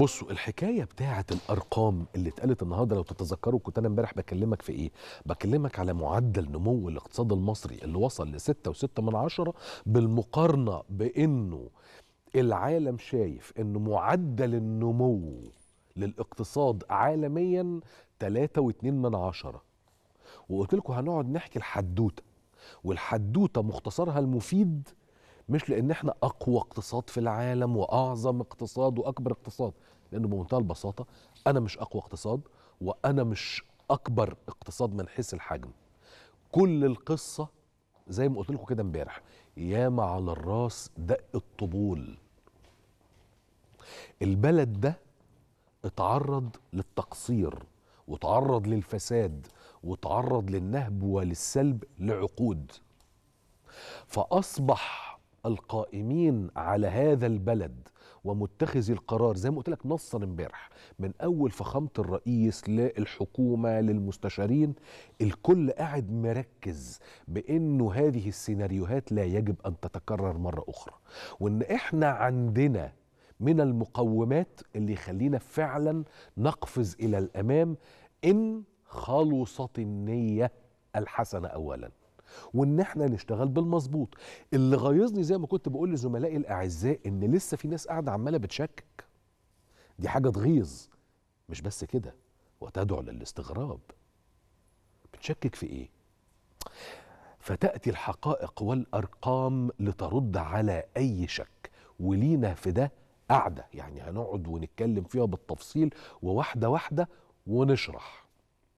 بصوا الحكايه بتاعه الارقام اللي اتقالت النهارده لو تتذكروا كنت انا امبارح بكلمك في ايه بكلمك على معدل نمو الاقتصاد المصري اللي وصل ل 6.6 من عشرة بالمقارنه بانه العالم شايف ان معدل النمو للاقتصاد عالميا 3.2 من عشرة وقلت لكم هنقعد نحكي الحدوته والحدوته مختصرها المفيد مش لان احنا اقوى اقتصاد في العالم واعظم اقتصاد واكبر اقتصاد لانه بمنتهى البساطه انا مش اقوى اقتصاد وانا مش اكبر اقتصاد من حيث الحجم كل القصه زي ما قلت لكم كده امبارح ياما على الراس دق الطبول البلد ده اتعرض للتقصير وتعرض للفساد وتعرض للنهب وللسلب لعقود فاصبح القائمين على هذا البلد ومتخذي القرار زي ما قلت لك نصا امبارح من اول فخامه الرئيس للحكومه للمستشارين الكل قاعد مركز بانه هذه السيناريوهات لا يجب ان تتكرر مره اخرى وان احنا عندنا من المقومات اللي يخلينا فعلا نقفز الى الامام ان خلصت النيه الحسنه اولا وان احنا نشتغل بالمظبوط اللي غيظني زي ما كنت بقول لزملائي الاعزاء ان لسه في ناس قاعده عماله بتشكك دي حاجه تغيظ مش بس كده وتدعو للاستغراب بتشكك في ايه فتاتي الحقائق والارقام لترد على اي شك ولينا في ده قاعده يعني هنقعد ونتكلم فيها بالتفصيل وواحده واحده ونشرح